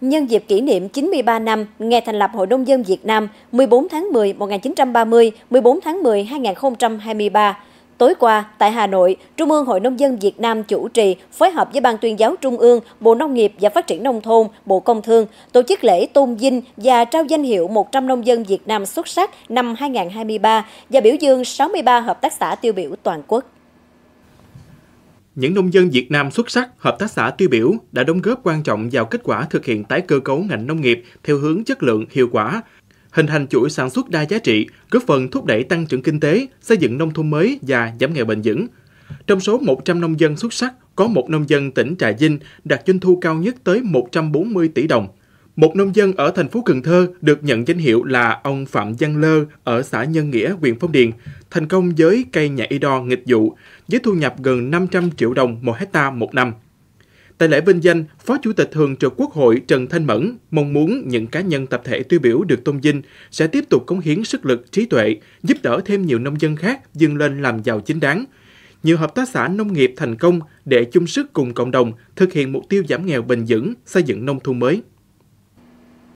Nhân dịp kỷ niệm 93 năm ngày thành lập Hội Nông dân Việt Nam 14 tháng 10 1930, 14 tháng 10 2023, Tối qua, tại Hà Nội, Trung ương Hội Nông dân Việt Nam chủ trì phối hợp với Ban tuyên giáo Trung ương, Bộ Nông nghiệp và Phát triển Nông thôn, Bộ Công Thương tổ chức lễ tôn vinh và trao danh hiệu 100 nông dân Việt Nam xuất sắc năm 2023 và biểu dương 63 hợp tác xã tiêu biểu toàn quốc những nông dân Việt Nam xuất sắc, hợp tác xã tiêu biểu đã đóng góp quan trọng vào kết quả thực hiện tái cơ cấu ngành nông nghiệp theo hướng chất lượng, hiệu quả, hình thành chuỗi sản xuất đa giá trị, góp phần thúc đẩy tăng trưởng kinh tế, xây dựng nông thôn mới và giảm nghèo bền vững. Trong số 100 nông dân xuất sắc, có một nông dân tỉnh Trà Vinh đạt doanh thu cao nhất tới 140 tỷ đồng. Một nông dân ở thành phố Cần Thơ được nhận danh hiệu là ông Phạm Văn Lơ ở xã Nhân Nghĩa, huyện Phong Điền, thành công với cây nhãn y đo nghịch vụ với thu nhập gần 500 triệu đồng một hecta một năm. Tại lễ vinh danh, Phó Chủ tịch Thường trực Quốc hội Trần Thanh Mẫn mong muốn những cá nhân tập thể tiêu biểu được tôn vinh sẽ tiếp tục cống hiến sức lực trí tuệ, giúp đỡ thêm nhiều nông dân khác dâng lên làm giàu chính đáng. Nhiều hợp tác xã nông nghiệp thành công để chung sức cùng cộng đồng thực hiện mục tiêu giảm nghèo bền vững, xây dựng nông thôn mới.